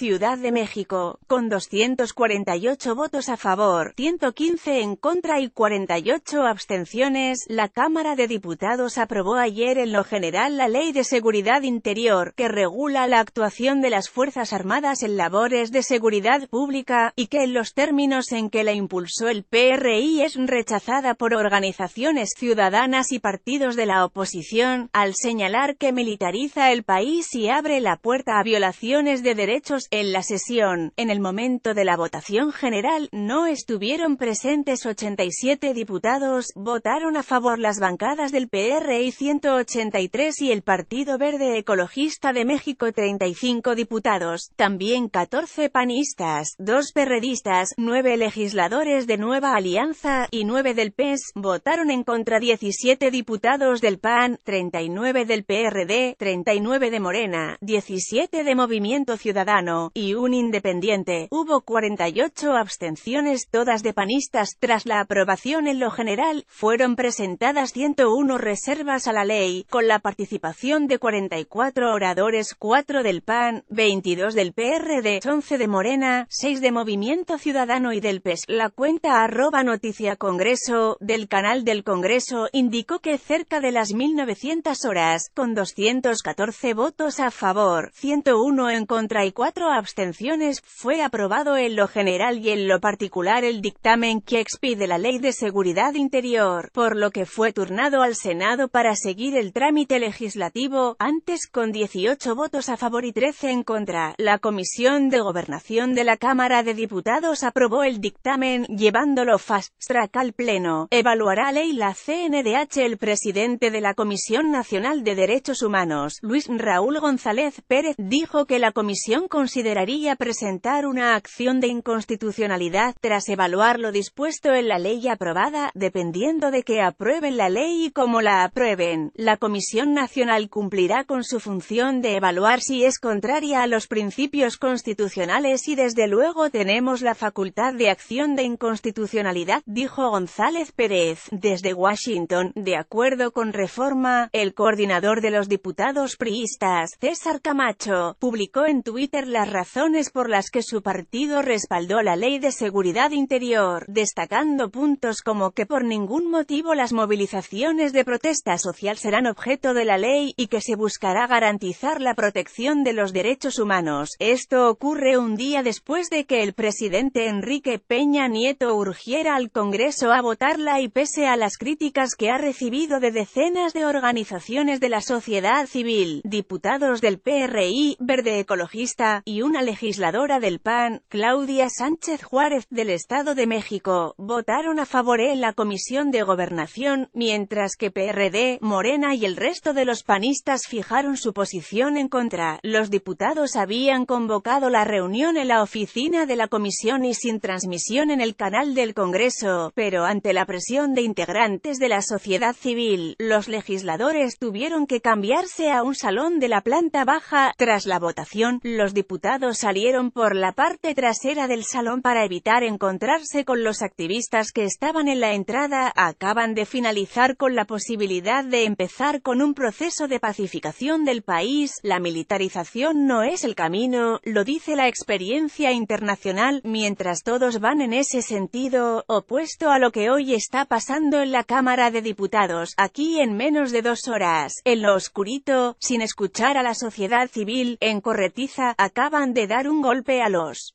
Ciudad de México, con 248 votos a favor, 115 en contra y 48 abstenciones, la Cámara de Diputados aprobó ayer en lo general la Ley de Seguridad Interior, que regula la actuación de las Fuerzas Armadas en labores de seguridad pública, y que en los términos en que la impulsó el PRI es rechazada por organizaciones ciudadanas y partidos de la oposición, al señalar que militariza el país y abre la puerta a violaciones de derechos en la sesión, en el momento de la votación general, no estuvieron presentes 87 diputados, votaron a favor las bancadas del PRI 183 y el Partido Verde Ecologista de México 35 diputados, también 14 panistas, 2 perredistas, 9 legisladores de Nueva Alianza, y 9 del PES, votaron en contra 17 diputados del PAN, 39 del PRD, 39 de Morena, 17 de Movimiento Ciudadano, y un independiente. Hubo 48 abstenciones, todas de panistas. Tras la aprobación en lo general, fueron presentadas 101 reservas a la ley, con la participación de 44 oradores, 4 del PAN, 22 del PRD, 11 de Morena, 6 de Movimiento Ciudadano y del PES. La cuenta arroba noticia Congreso, del canal del Congreso, indicó que cerca de las 1900 horas, con 214 votos a favor, 101 en contra y 4 abstenciones, fue aprobado en lo general y en lo particular el dictamen que expide la Ley de Seguridad Interior, por lo que fue turnado al Senado para seguir el trámite legislativo, antes con 18 votos a favor y 13 en contra. La Comisión de Gobernación de la Cámara de Diputados aprobó el dictamen, llevándolo fast-track al Pleno. Evaluará ley la CNDH el presidente de la Comisión Nacional de Derechos Humanos, Luis Raúl González Pérez, dijo que la Comisión Constitucional consideraría presentar una acción de inconstitucionalidad tras evaluar lo dispuesto en la ley aprobada, dependiendo de que aprueben la ley y cómo la aprueben. La Comisión Nacional cumplirá con su función de evaluar si es contraria a los principios constitucionales y desde luego tenemos la facultad de acción de inconstitucionalidad, dijo González Pérez, desde Washington, de acuerdo con reforma, el coordinador de los diputados priistas, César Camacho, publicó en Twitter la las razones por las que su partido respaldó la Ley de Seguridad Interior, destacando puntos como que por ningún motivo las movilizaciones de protesta social serán objeto de la ley, y que se buscará garantizar la protección de los derechos humanos. Esto ocurre un día después de que el presidente Enrique Peña Nieto urgiera al Congreso a votarla y pese a las críticas que ha recibido de decenas de organizaciones de la sociedad civil, diputados del PRI, Verde Ecologista, y una legisladora del PAN, Claudia Sánchez Juárez, del Estado de México, votaron a favor en la Comisión de Gobernación, mientras que PRD, Morena y el resto de los panistas fijaron su posición en contra. Los diputados habían convocado la reunión en la oficina de la Comisión y sin transmisión en el canal del Congreso, pero ante la presión de integrantes de la sociedad civil, los legisladores tuvieron que cambiarse a un salón de la planta baja. Tras la votación, los diputados diputados salieron por la parte trasera del salón para evitar encontrarse con los activistas que estaban en la entrada, acaban de finalizar con la posibilidad de empezar con un proceso de pacificación del país, la militarización no es el camino, lo dice la experiencia internacional, mientras todos van en ese sentido, opuesto a lo que hoy está pasando en la Cámara de Diputados, aquí en menos de dos horas, en lo oscurito, sin escuchar a la sociedad civil, en corretiza, acaba van de dar un golpe a los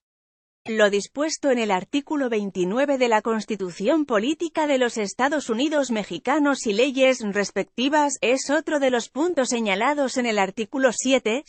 lo dispuesto en el artículo 29 de la Constitución Política de los Estados Unidos Mexicanos y leyes respectivas, es otro de los puntos señalados en el artículo 7,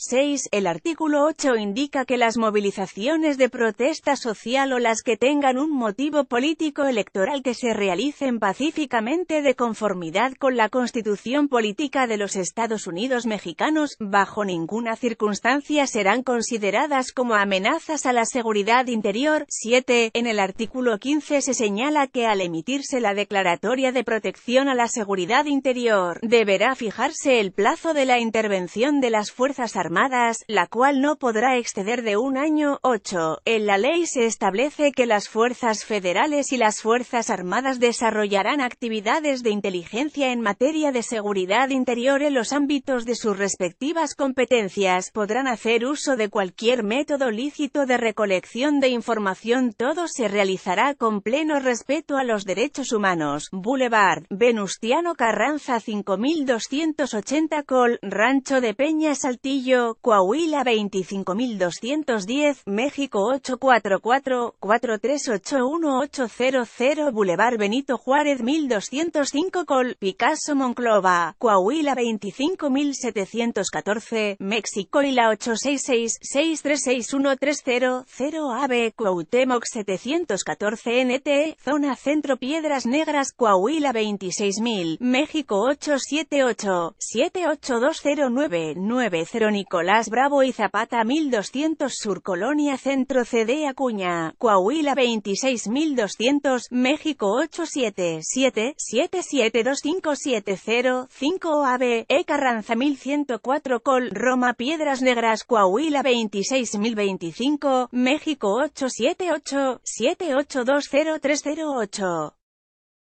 El artículo 8 indica que las movilizaciones de protesta social o las que tengan un motivo político electoral que se realicen pacíficamente de conformidad con la Constitución Política de los Estados Unidos Mexicanos, bajo ninguna circunstancia serán consideradas como amenazas a la seguridad internacional 7. En el artículo 15 se señala que al emitirse la declaratoria de protección a la seguridad interior, deberá fijarse el plazo de la intervención de las Fuerzas Armadas, la cual no podrá exceder de un año. 8. En la ley se establece que las fuerzas federales y las fuerzas armadas desarrollarán actividades de inteligencia en materia de seguridad interior en los ámbitos de sus respectivas competencias. Podrán hacer uso de cualquier método lícito de recolección de información todo se realizará con pleno respeto a los derechos humanos. Boulevard, Venustiano Carranza 5280 Col, Rancho de Peña Saltillo, Coahuila 25210, México 844-4381800 Boulevard Benito Juárez 1205 Col, Picasso Monclova, Coahuila 25714, México y la 866 0 AB 714 NT, Zona Centro Piedras Negras, Coahuila 26000, México 878, 7820990 Nicolás Bravo y Zapata 1200 Sur Colonia Centro CD Acuña, Coahuila 26200, México 877 7725705 AB, E. Carranza 1104 Col, Roma Piedras Negras, Coahuila 26025, México 8 878-7820308.